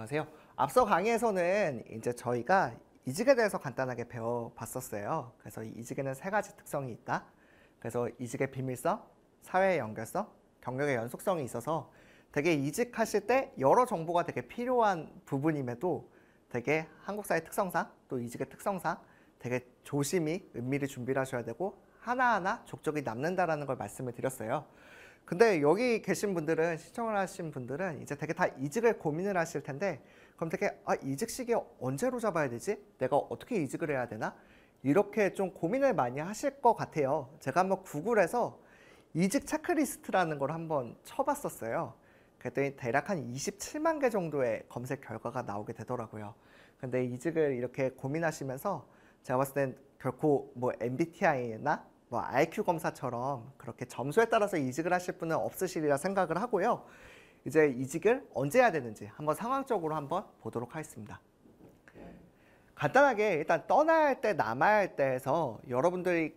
안녕하세요. 앞서 강의에서는 이제 저희가 이직에 대해서 간단하게 배워봤었어요. 그래서 이직에는 세 가지 특성이 있다. 그래서 이직의 비밀성, 사회의 연결성, 경력의 연속성이 있어서 되게 이직하실 때 여러 정보가 되게 필요한 부분임에도 되게 한국 사의 특성상 또 이직의 특성상 되게 조심히 은밀히 준비를 하셔야 되고 하나하나 족족이 남는다라는 걸 말씀을 드렸어요. 근데 여기 계신 분들은 시청을 하신 분들은 이제 되게 다 이직을 고민을 하실 텐데 그럼 되게 아 이직 시기 언제로 잡아야 되지? 내가 어떻게 이직을 해야 되나? 이렇게 좀 고민을 많이 하실 것 같아요. 제가 한번 구글에서 이직 체크리스트라는 걸 한번 쳐봤었어요. 그랬더니 대략 한 27만 개 정도의 검색 결과가 나오게 되더라고요. 근데 이직을 이렇게 고민하시면서 제가 봤을 땐 결코 뭐 MBTI나 뭐 IQ 검사처럼 그렇게 점수에 따라서 이직을 하실 분은 없으시리라 생각을 하고요. 이제 이직을 언제 해야 되는지 한번 상황적으로 한번 보도록 하겠습니다. 간단하게 일단 떠나야 할 때, 남아야 할때에서 여러분들이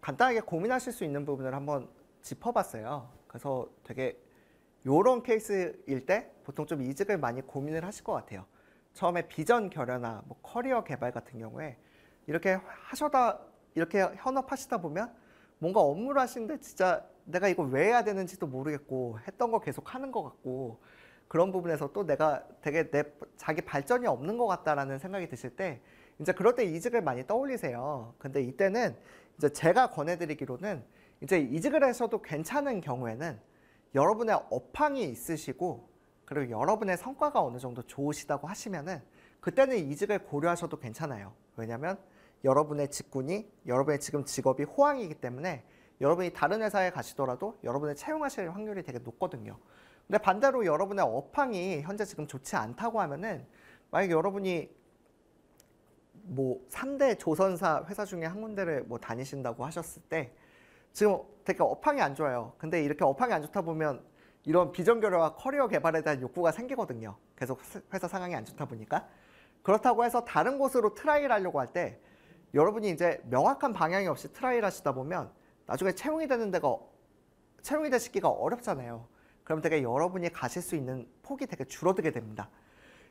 간단하게 고민하실 수 있는 부분을 한번 짚어봤어요. 그래서 되게 요런 케이스일 때 보통 좀 이직을 많이 고민을 하실 것 같아요. 처음에 비전 결여나 뭐 커리어 개발 같은 경우에 이렇게 하셔다 이렇게 현업하시다 보면 뭔가 업무를 하시는데 진짜 내가 이거 왜 해야 되는지도 모르겠고 했던 거 계속 하는 것 같고 그런 부분에서 또 내가 되게 내 자기 발전이 없는 것 같다라는 생각이 드실 때 이제 그럴 때 이직을 많이 떠올리세요. 근데 이때는 이제 제가 권해드리기로는 이제 이직을 하셔도 괜찮은 경우에는 여러분의 업황이 있으시고 그리고 여러분의 성과가 어느 정도 좋으시다고 하시면은 그때는 이직을 고려하셔도 괜찮아요. 왜냐면 여러분의 직군이 여러분의 지금 직업이 호황이기 때문에 여러분이 다른 회사에 가시더라도 여러분을 채용하실 확률이 되게 높거든요. 근데 반대로 여러분의 업황이 현재 지금 좋지 않다고 하면은 만약 여러분이 뭐 3대 조선사 회사 중에 한 군데를 뭐 다니신다고 하셨을 때 지금 되게 업황이 안 좋아요. 근데 이렇게 업황이 안 좋다 보면 이런 비전결류와 커리어 개발에 대한 욕구가 생기거든요. 계속 회사 상황이 안 좋다 보니까. 그렇다고 해서 다른 곳으로 트라이를 하려고 할때 여러분이 이제 명확한 방향이 없이 트라이를 하시다 보면 나중에 채용이 되는 데가 채용이 되시기가 어렵잖아요. 그럼 되게 여러분이 가실 수 있는 폭이 되게 줄어들게 됩니다.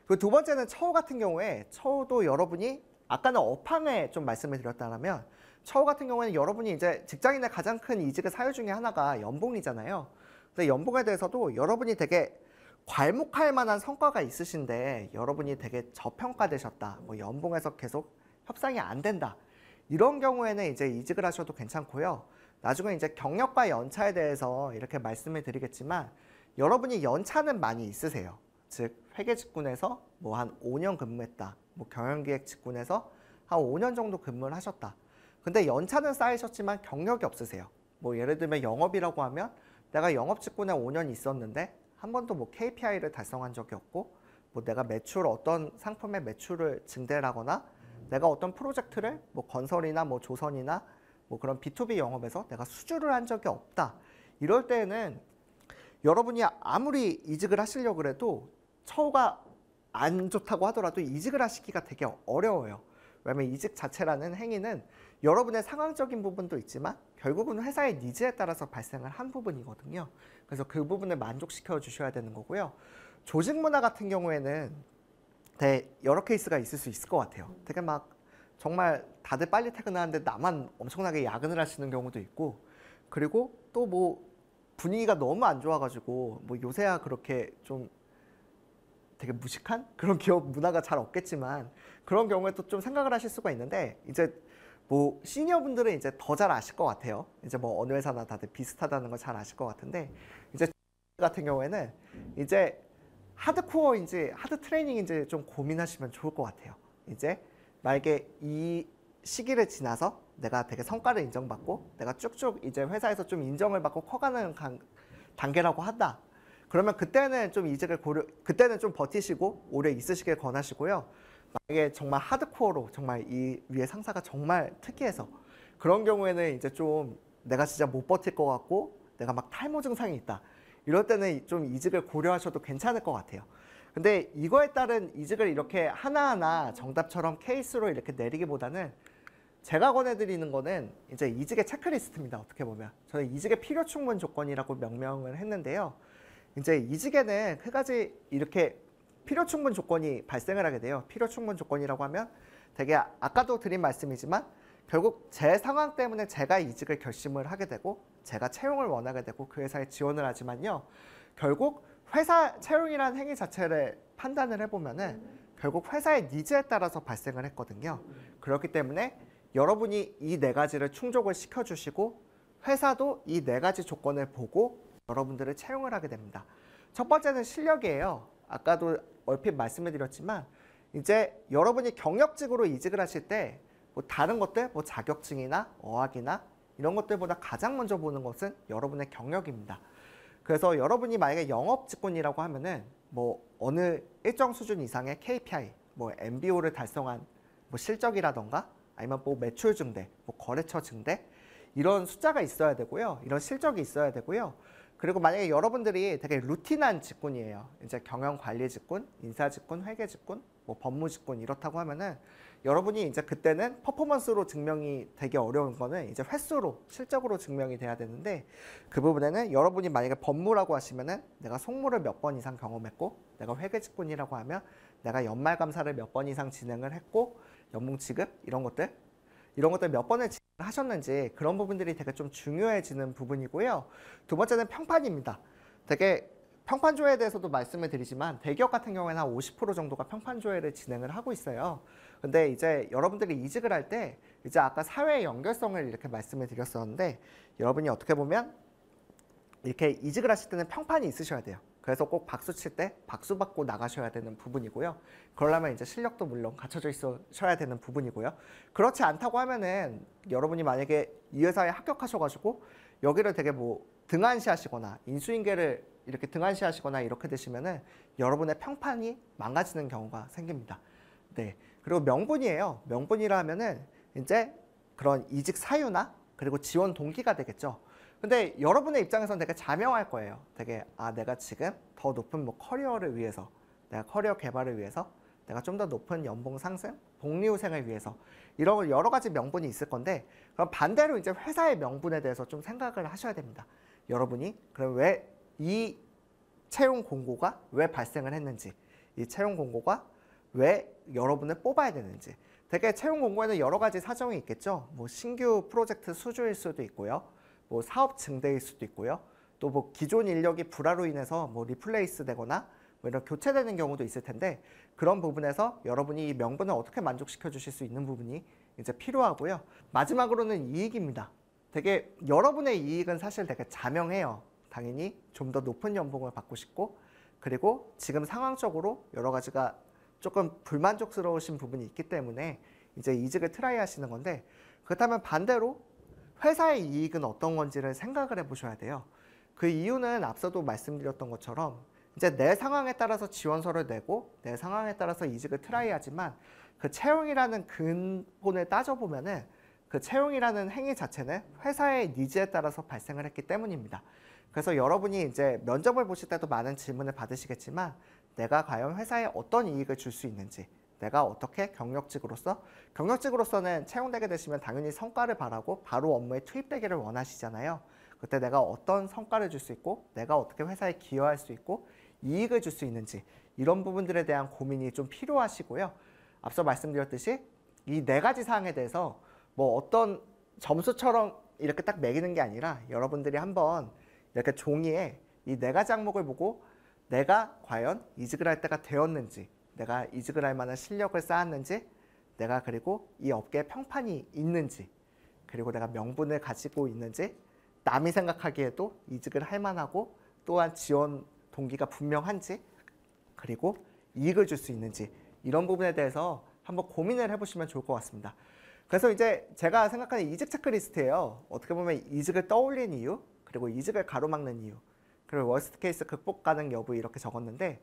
그두 번째는 처우 같은 경우에 처우도 여러분이 아까는 업황에 좀 말씀을 드렸다면 처우 같은 경우에는 여러분이 이제 직장인의 가장 큰 이직의 사유 중에 하나가 연봉이잖아요. 근데 연봉에 대해서도 여러분이 되게 괄목할 만한 성과가 있으신데 여러분이 되게 저평가되셨다. 뭐 연봉에서 계속 협상이 안 된다. 이런 경우에는 이제 이직을 하셔도 괜찮고요. 나중에 이제 경력과 연차에 대해서 이렇게 말씀을 드리겠지만 여러분이 연차는 많이 있으세요. 즉 회계 직군에서 뭐 한 5년 근무했다. 뭐 경영기획 직군에서 한 5년 정도 근무를 하셨다. 근데 연차는 쌓이셨지만 경력이 없으세요. 뭐 예를 들면 영업이라고 하면 내가 영업 직군에 5년 있었는데 한 번도 뭐 KPI를 달성한 적이 없고 뭐 내가 매출 어떤 상품의 매출을 증대하거나 를 내가 어떤 프로젝트를 뭐 건설이나 뭐 조선이나 뭐 그런 B2B 영업에서 내가 수주를 한 적이 없다. 이럴 때는 여러분이 아무리 이직을 하시려고 해도 처우가 안 좋다고 하더라도 이직을 하시기가 되게 어려워요. 왜냐면 이직 자체라는 행위는 여러분의 상황적인 부분도 있지만 결국은 회사의 니즈에 따라서 발생을 한 부분이거든요. 그래서 그 부분을 만족시켜 주셔야 되는 거고요. 조직 문화 같은 경우에는 여러 케이스가 있을 수 있을 것 같아요. 되게 막 정말 다들 빨리 퇴근하는데 나만 엄청나게 야근을 하시는 경우도 있고 그리고 또 뭐 분위기가 너무 안 좋아가지고 뭐 요새야 그렇게 좀 되게 무식한 그런 기업 문화가 잘 없겠지만 그런 경우에도 좀 생각을 하실 수가 있는데 이제 뭐 시니어 분들은 이제 더 잘 아실 것 같아요. 이제 뭐 어느 회사나 다들 비슷하다는 걸 잘 아실 것 같은데 이제 같은 경우에는 이제 하드코어인지 하드 트레이닝인지 좀 고민하시면 좋을 것 같아요. 이제 만약에 이 시기를 지나서 내가 되게 성과를 인정받고 내가 쭉쭉 이제 회사에서 좀 인정을 받고 커가는 강, 단계라고 한다. 그러면 그때는 좀 이직을 고려, 그때는 좀 버티시고 오래 있으시길 권하시고요. 만약에 정말 하드코어로 정말 이 위에 상사가 정말 특이해서 그런 경우에는 이제 좀 내가 진짜 못 버틸 것 같고 내가 막 탈모 증상이 있다. 이럴 때는 좀 이직을 고려하셔도 괜찮을 것 같아요. 근데 이거에 따른 이직을 이렇게 하나하나 정답처럼 케이스로 이렇게 내리기보다는 제가 권해드리는 거는 이제 이직의 체크리스트입니다. 어떻게 보면. 저는 이직의 필요 충분 조건이라고 명명을 했는데요. 이제 이직에는 세 가지 이렇게 필요 충분 조건이 발생을 하게 돼요. 필요 충분 조건이라고 하면 되게 아까도 드린 말씀이지만 결국 제 상황 때문에 제가 이직을 결심을 하게 되고 제가 채용을 원하게 되고 그 회사에 지원을 하지만요. 결국 회사 채용이라는 행위 자체를 판단을 해보면은 결국 회사의 니즈에 따라서 발생을 했거든요. 그렇기 때문에 여러분이 이 네 가지를 충족을 시켜주시고 회사도 이 네 가지 조건을 보고 여러분들을 채용을 하게 됩니다. 첫 번째는 실력이에요. 아까도 얼핏 말씀을 드렸지만 이제 여러분이 경력직으로 이직을 하실 때뭐 다른 것들 뭐 자격증이나 어학이나 이런 것들보다 가장 먼저 보는 것은 여러분의 경력입니다. 그래서 여러분이 만약에 영업 직군이라고 하면은 뭐 어느 일정 수준 이상의 KPI, 뭐 MBO를 달성한 뭐 실적이라던가 아니면 뭐 매출 증대, 뭐 거래처 증대 이런 숫자가 있어야 되고요. 이런 실적이 있어야 되고요. 그리고 만약에 여러분들이 되게 루틴한 직군이에요. 이제 경영 관리 직군, 인사 직군, 회계 직군, 뭐 법무 직군 이렇다고 하면은 여러분이 이제 그때는 퍼포먼스로 증명이 되기 어려운 거는 이제 횟수로 실적으로 증명이 돼야 되는데 그 부분에는 여러분이 만약에 법무라고 하시면은 내가 송무를 몇 번 이상 경험했고 내가 회계직군이라고 하면 내가 연말 감사를 몇 번 이상 진행을 했고 연봉 지급 이런 것들 이런 것들 몇 번을 하셨는지 그런 부분들이 되게 좀 중요해지는 부분이고요. 두 번째는 평판입니다. 되게 평판 조회에 대해서도 말씀을 드리지만 대기업 같은 경우에는 한 50% 정도가 평판 조회를 진행을 하고 있어요. 근데 이제 여러분들이 이직을 할 때 이제 아까 사회 의 연결성을 이렇게 말씀을 드렸었는데 여러분이 어떻게 보면 이렇게 이직을 하실 때는 평판이 있으셔야 돼요. 그래서 꼭 박수 칠 때 박수 받고 나가셔야 되는 부분이고요. 그러려면 이제 실력도 물론 갖춰져 있어야 되는 부분이고요. 그렇지 않다고 하면은 여러분이 만약에 이 회사에 합격하셔가지고 여기를 되게 뭐 등한시하시거나 인수인계를 이렇게 등한시하시거나 이렇게 되시면은 여러분의 평판이 망가지는 경우가 생깁니다. 네. 그리고 명분이에요. 명분이라 하면은 이제 그런 이직 사유나 그리고 지원 동기가 되겠죠. 근데 여러분의 입장에서는 되게 자명할 거예요. 되게 아 내가 지금 더 높은 뭐 커리어를 위해서 내가 커리어 개발을 위해서 내가 좀 더 높은 연봉 상승, 복리후생을 위해서 이런 여러 가지 명분이 있을 건데 그럼 반대로 이제 회사의 명분에 대해서 좀 생각을 하셔야 됩니다. 여러분이 그럼 왜 이 채용 공고가 왜 발생을 했는지 이 채용 공고가 왜 여러분을 뽑아야 되는지 대개 채용 공고에는 여러 가지 사정이 있겠죠. 뭐 신규 프로젝트 수주일 수도 있고요. 뭐 사업 증대일 수도 있고요. 또 뭐 기존 인력이 불화로 인해서 뭐 리플레이스 되거나 뭐 이런 교체되는 경우도 있을 텐데 그런 부분에서 여러분이 이 명분을 어떻게 만족시켜 주실 수 있는 부분이 이제 필요하고요. 마지막으로는 이익입니다. 되게 여러분의 이익은 사실 되게 자명해요. 당연히 좀 더 높은 연봉을 받고 싶고 그리고 지금 상황적으로 여러 가지가 조금 불만족스러우신 부분이 있기 때문에 이제 이직을 트라이 하시는 건데 그렇다면 반대로 회사의 이익은 어떤 건지를 생각을 해보셔야 돼요. 그 이유는 앞서도 말씀드렸던 것처럼 이제 내 상황에 따라서 지원서를 내고 내 상황에 따라서 이직을 트라이하지만 그 채용이라는 근본에 따져보면은 그 채용이라는 행위 자체는 회사의 니즈에 따라서 발생을 했기 때문입니다. 그래서 여러분이 이제 면접을 보실 때도 많은 질문을 받으시겠지만 내가 과연 회사에 어떤 이익을 줄 수 있는지 내가 어떻게 경력직으로서 경력직으로서는 채용되게 되시면 당연히 성과를 바라고 바로 업무에 투입되기를 원하시잖아요. 그때 내가 어떤 성과를 줄 수 있고 내가 어떻게 회사에 기여할 수 있고 이익을 줄 수 있는지 이런 부분들에 대한 고민이 좀 필요하시고요. 앞서 말씀드렸듯이 이 네 가지 사항에 대해서 뭐 어떤 점수처럼 이렇게 딱 매기는 게 아니라 여러분들이 한번 이렇게 종이에 이 네 가지 항목을 보고 내가 과연 이직을 할 때가 되었는지 내가 이직을 할 만한 실력을 쌓았는지 내가 그리고 이 업계에 평판이 있는지 그리고 내가 명분을 가지고 있는지 남이 생각하기에도 이직을 할 만하고 또한 지원 동기가 분명한지 그리고 이익을 줄 수 있는지 이런 부분에 대해서 한번 고민을 해보시면 좋을 것 같습니다. 그래서 이제 제가 생각하는 이직 체크리스트예요. 어떻게 보면 이직을 떠올린 이유, 그리고 이직을 가로막는 이유, 그리고 워스트 케이스 극복 가능 여부 이렇게 적었는데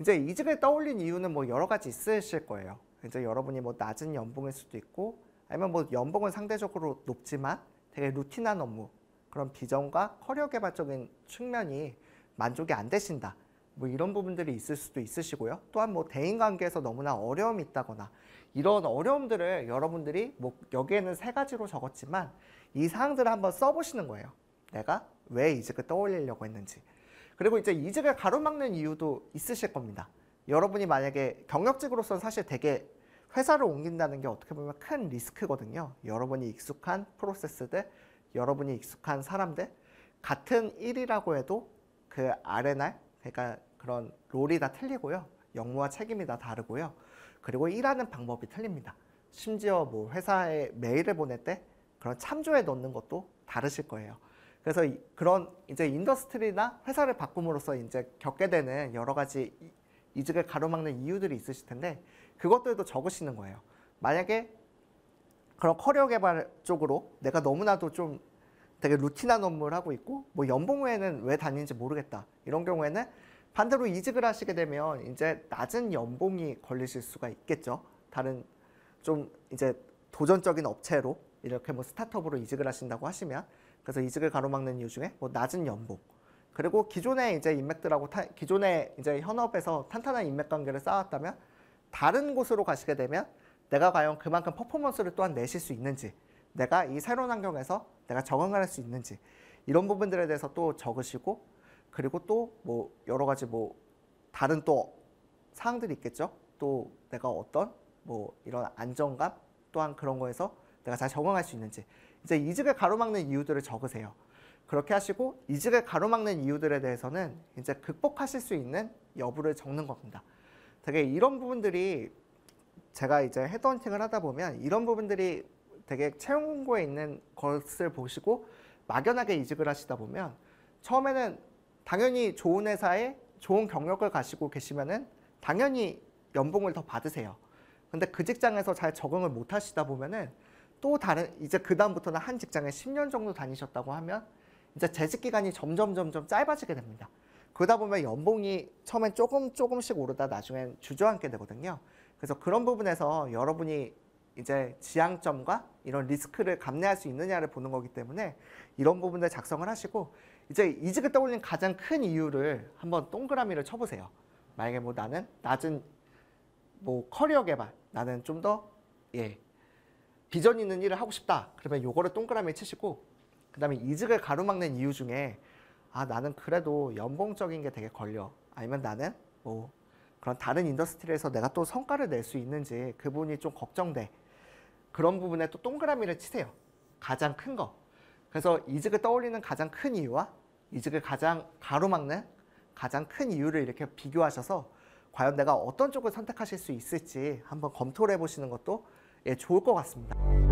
이제 이직을 떠올린 이유는 뭐 여러 가지 있으실 거예요. 이제 여러분이 뭐 낮은 연봉일 수도 있고 아니면 뭐 연봉은 상대적으로 높지만 되게 루틴한 업무 그런 비전과 커리어 개발적인 측면이 만족이 안 되신다. 뭐 이런 부분들이 있을 수도 있으시고요. 또한 뭐 대인관계에서 너무나 어려움이 있다거나 이런 어려움들을 여러분들이 뭐 여기에는 세 가지로 적었지만 이 사항들을 한번 써보시는 거예요. 내가 왜 이직을 떠올리려고 했는지. 그리고 이제 이직을 가로막는 이유도 있으실 겁니다. 여러분이 만약에 경력직으로서는 사실 되게 회사를 옮긴다는 게 어떻게 보면 큰 리스크거든요. 여러분이 익숙한 프로세스들, 여러분이 익숙한 사람들, 같은 일이라고 해도 그 R&R 그러니까 그런 롤이 다 틀리고요. 역무와 책임이 다 다르고요. 그리고 일하는 방법이 틀립니다. 심지어 뭐 회사에 메일을 보낼 때 그런 참조에 넣는 것도 다르실 거예요. 그래서 그런 이제 인더스트리나 회사를 바꿈으로써 이제 겪게 되는 여러 가지 이직을 가로막는 이유들이 있으실 텐데 그것들도 적으시는 거예요. 만약에 그런 커리어 개발 쪽으로 내가 너무나도 좀 되게 루틴한 업무를 하고 있고 뭐 연봉 외에는 왜 다니는지 모르겠다 이런 경우에는 반대로 이직을 하시게 되면 이제 낮은 연봉이 걸리실 수가 있겠죠 다른 좀 이제 도전적인 업체로 이렇게 뭐 스타트업으로 이직을 하신다고 하시면 그래서 이직을 가로막는 이유 중에 뭐 낮은 연봉 그리고 기존의 이제 인맥들하고 타, 기존의 이제 현업에서 탄탄한 인맥 관계를 쌓았다면 다른 곳으로 가시게 되면 내가 과연 그만큼 퍼포먼스를 또한 내실 수 있는지 내가 이 새로운 환경에서 내가 적응할 수 있는지 이런 부분들에 대해서 또 적으시고 그리고 또 뭐 여러 가지 뭐 다른 또 사항들이 있겠죠. 또 내가 어떤 뭐 이런 안정감 또한 그런 거에서 내가 잘 적응할 수 있는지 이제 이직을 가로막는 이유들을 적으세요. 그렇게 하시고 이직을 가로막는 이유들에 대해서는 이제 극복하실 수 있는 여부를 적는 겁니다. 되게 이런 부분들이 제가 이제 헤드헌팅을 하다 보면 이런 부분들이 되게 채용 공고에 있는 것을 보시고 막연하게 이직을 하시다 보면 처음에는 당연히 좋은 회사에 좋은 경력을 가지고 계시면은 당연히 연봉을 더 받으세요. 근데 그 직장에서 잘 적응을 못 하시다 보면은 또 다른 이제 그 다음부터는 한 직장에 10년 정도 다니셨다고 하면 이제 재직 기간이 점점 점점 짧아지게 됩니다. 그러다 보면 연봉이 처음엔 조금 조금씩 오르다 나중엔 주저앉게 되거든요. 그래서 그런 부분에서 여러분이 이제 지향점과 이런 리스크를 감내할 수 있느냐를 보는 거기 때문에 이런 부분들 작성을 하시고 이제 이직을 떠올린 가장 큰 이유를 한번 동그라미를 쳐보세요. 만약에 뭐 나는 낮은 뭐 커리어 개발 나는 좀 더 예, 비전 있는 일을 하고 싶다. 그러면 요거를 동그라미 치시고 그다음에 이직을 가로막는 이유 중에 아 나는 그래도 연봉적인 게 되게 걸려. 아니면 나는 뭐 그런 다른 인더스트리에서 내가 또 성과를 낼 수 있는지 그분이 좀 걱정돼. 그런 부분에 또 동그라미를 치세요. 가장 큰 거. 그래서 이직을 떠올리는 가장 큰 이유와 이직을 가장 가로막는 가장 큰 이유를 이렇게 비교하셔서 과연 내가 어떤 쪽을 선택하실 수 있을지 한번 검토를 해보시는 것도 예, 좋을 것 같습니다.